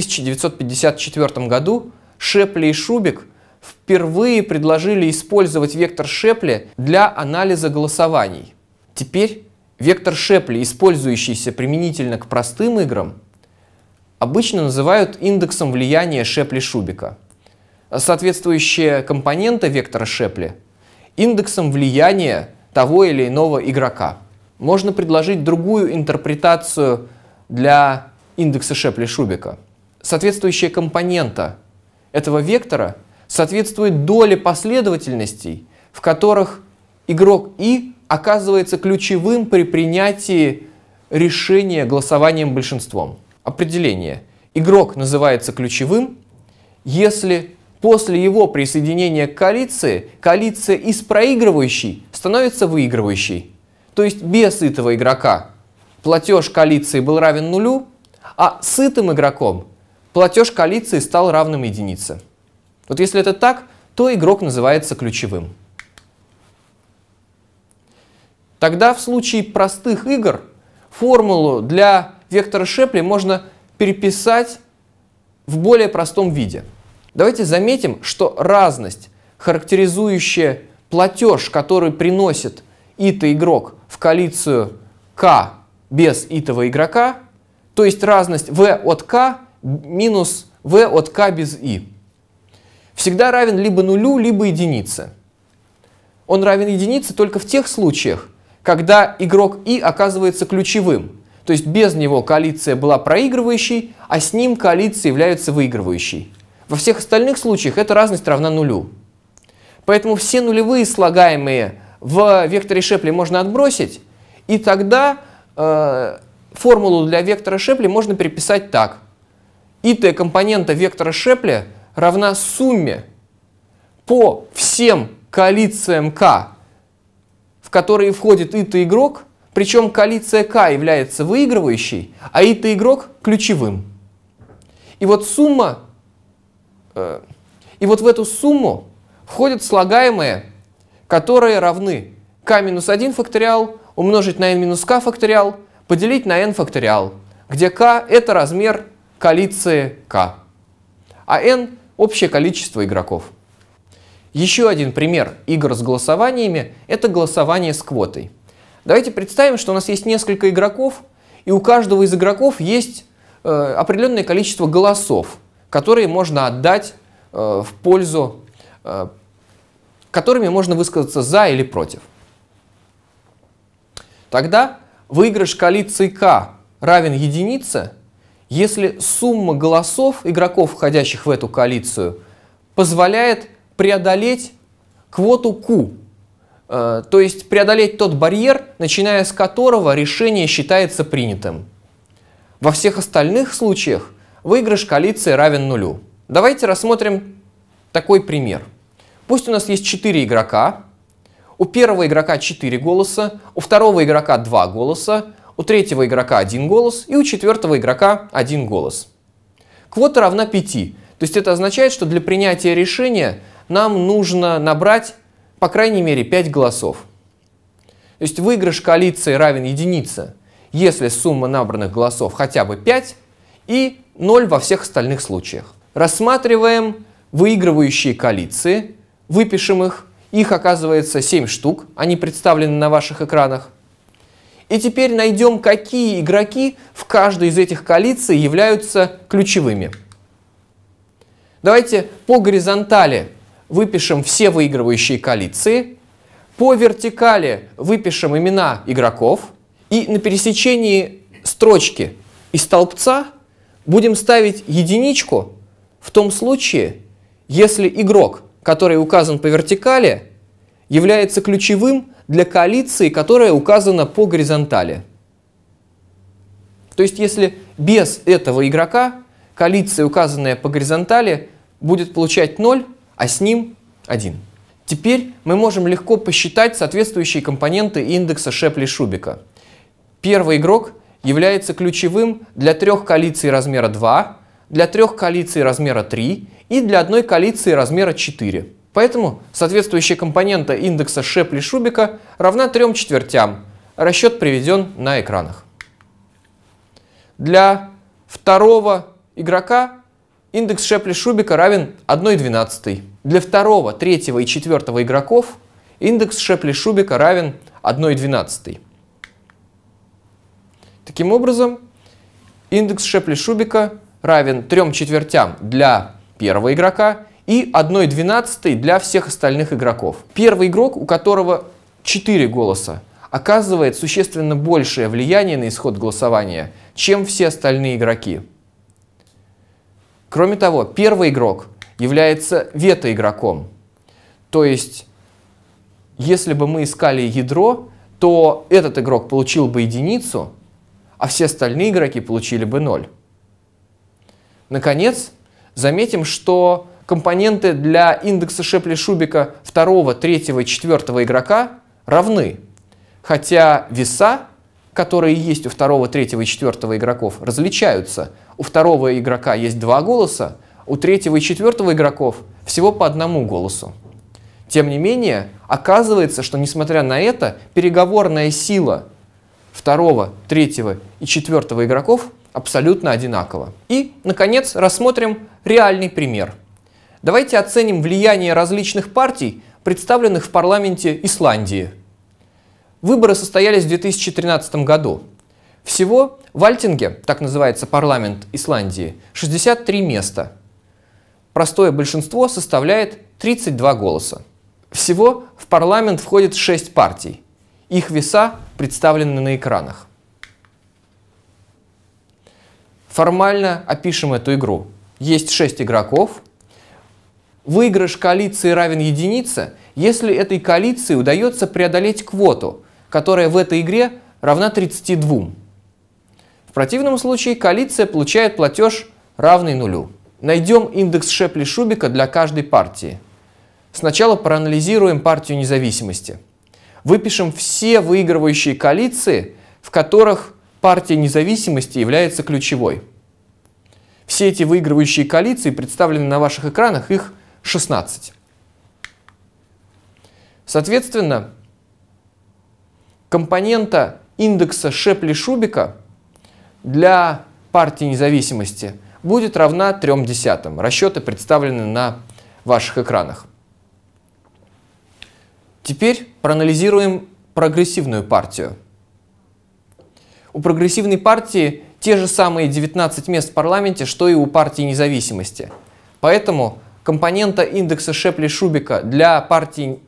1954 году Шепли и Шубик впервые предложили использовать вектор Шепли для анализа голосований. Теперь вектор Шепли, использующийся применительно к простым играм, обычно называют индексом влияния Шепли-Шубика. Соответствующая компонента вектора Шепли – индексом влияния того или иного игрока. Можно предложить другую интерпретацию для индекса Шепли-Шубика – соответствующая компонента этого вектора соответствует доле последовательностей, в которых игрок И оказывается ключевым при принятии решения голосованием большинством. Определение. Игрок называется ключевым, если после его присоединения к коалиции коалиция из проигрывающей становится выигрывающей. То есть без этого игрока платеж коалиции был равен нулю, а сытым игроком платеж коалиции стал равным единице. Вот если это так, то игрок называется ключевым. Тогда в случае простых игр формулу для вектора Шепли можно переписать в более простом виде. Давайте заметим, что разность, характеризующая платеж, который приносит ито игрок в коалицию К без итого игрока, то есть разность v от К минус v от k без i всегда равен либо нулю, либо единице. Он равен единице только в тех случаях, когда игрок i оказывается ключевым, то есть без него коалиция была проигрывающей, а с ним коалиция является выигрывающей. Во всех остальных случаях эта разность равна нулю. Поэтому все нулевые слагаемые в векторе Шепли можно отбросить, и тогда э, формулу для вектора Шепли можно переписать так и компонента вектора Шепля равна сумме по всем коалициям К, в которые входит и игрок, причем коалиция К является выигрывающей, а и игрок ключевым. И вот сумма, э, и вот в эту сумму входят слагаемые, которые равны k минус 1 факториал умножить на n минус k факториал поделить на n факториал, где k это размер коалиции К, а n – общее количество игроков. Еще один пример игр с голосованиями – это голосование с квотой. Давайте представим, что у нас есть несколько игроков, и у каждого из игроков есть э, определенное количество голосов, которые можно отдать э, в пользу, э, которыми можно высказаться за или против. Тогда выигрыш коалиции К равен единице – если сумма голосов игроков, входящих в эту коалицию, позволяет преодолеть квоту Q, э, то есть преодолеть тот барьер, начиная с которого решение считается принятым. Во всех остальных случаях выигрыш коалиции равен нулю. Давайте рассмотрим такой пример. Пусть у нас есть 4 игрока, у первого игрока 4 голоса, у второго игрока 2 голоса, у третьего игрока один голос и у четвертого игрока один голос. Квота равна 5. То есть это означает, что для принятия решения нам нужно набрать по крайней мере 5 голосов. То есть выигрыш коалиции равен единице, если сумма набранных голосов хотя бы 5 и 0 во всех остальных случаях. Рассматриваем выигрывающие коалиции, выпишем их. Их оказывается 7 штук, они представлены на ваших экранах. И теперь найдем, какие игроки в каждой из этих коалиций являются ключевыми. Давайте по горизонтали выпишем все выигрывающие коалиции, по вертикали выпишем имена игроков, и на пересечении строчки и столбца будем ставить единичку в том случае, если игрок, который указан по вертикали, является ключевым для коалиции, которая указана по горизонтали. То есть если без этого игрока коалиция, указанная по горизонтали, будет получать 0, а с ним 1. Теперь мы можем легко посчитать соответствующие компоненты индекса Шепли-Шубика. Первый игрок является ключевым для трех коалиций размера 2, для трех коалиций размера 3 и для одной коалиции размера 4. Поэтому соответствующая компонента индекса Шепли-Шубика равна 3 четвертям. Расчет приведен на экранах. Для второго игрока индекс Шепли-Шубика равен 1,12. Для второго, третьего и четвертого игроков индекс Шепли-Шубика равен 1,12. Таким образом, индекс Шепли-Шубика равен 3 четвертям для первого игрока и 1,12 для всех остальных игроков. Первый игрок, у которого 4 голоса, оказывает существенно большее влияние на исход голосования, чем все остальные игроки. Кроме того, первый игрок является вето-игроком. То есть, если бы мы искали ядро, то этот игрок получил бы единицу, а все остальные игроки получили бы ноль. Наконец, заметим, что компоненты для индекса Шепли-Шубика 2, 3 и 4 игрока равны, хотя веса, которые есть у 2, 3 и 4 игроков, различаются. У второго игрока есть два голоса, у третьего и четвертого игроков всего по одному голосу. Тем не менее, оказывается, что несмотря на это, переговорная сила второго, третьего и четвертого игроков абсолютно одинакова. И, наконец, рассмотрим реальный пример – Давайте оценим влияние различных партий, представленных в парламенте Исландии. Выборы состоялись в 2013 году. Всего в Альтинге, так называется парламент Исландии, 63 места. Простое большинство составляет 32 голоса. Всего в парламент входит 6 партий. Их веса представлены на экранах. Формально опишем эту игру. Есть 6 игроков, Выигрыш коалиции равен единице, если этой коалиции удается преодолеть квоту, которая в этой игре равна 32. В противном случае коалиция получает платеж равный нулю. Найдем индекс Шепли-Шубика для каждой партии. Сначала проанализируем партию независимости. Выпишем все выигрывающие коалиции, в которых партия независимости является ключевой. Все эти выигрывающие коалиции представлены на ваших экранах, их 16. Соответственно, компонента индекса Шепли-Шубика для партии независимости будет равна 3 десятым. Расчеты представлены на ваших экранах. Теперь проанализируем прогрессивную партию. У прогрессивной партии те же самые 19 мест в парламенте, что и у партии независимости. Поэтому компонента индекса Шепли-Шубика для, партии,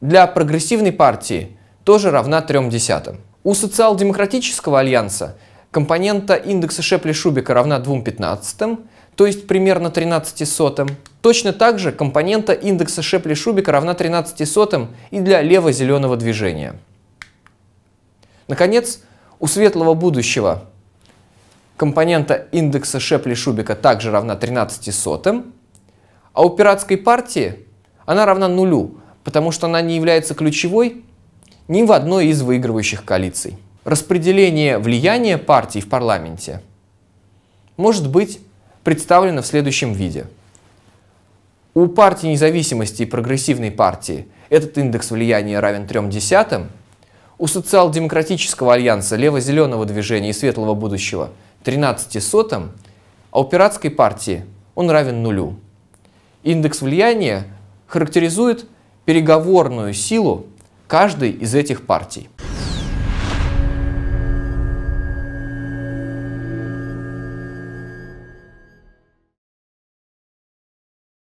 для прогрессивной партии тоже равна 3 десятым. У социал-демократического альянса компонента индекса Шепли-Шубика равна 2 пятнадцатым, то есть примерно 13 сотым. Точно так же компонента индекса Шепли-Шубика равна 13 сотым и для лево-зеленого движения. Наконец, у светлого будущего компонента индекса Шепли-Шубика также равна 13 сотым, а у пиратской партии она равна нулю, потому что она не является ключевой ни в одной из выигрывающих коалиций. Распределение влияния партий в парламенте может быть представлено в следующем виде. У партии независимости и прогрессивной партии этот индекс влияния равен 3 десятым, у социал-демократического альянса лево-зеленого движения и светлого будущего 13 сотым, а у пиратской партии он равен нулю. Индекс влияния характеризует переговорную силу каждой из этих партий.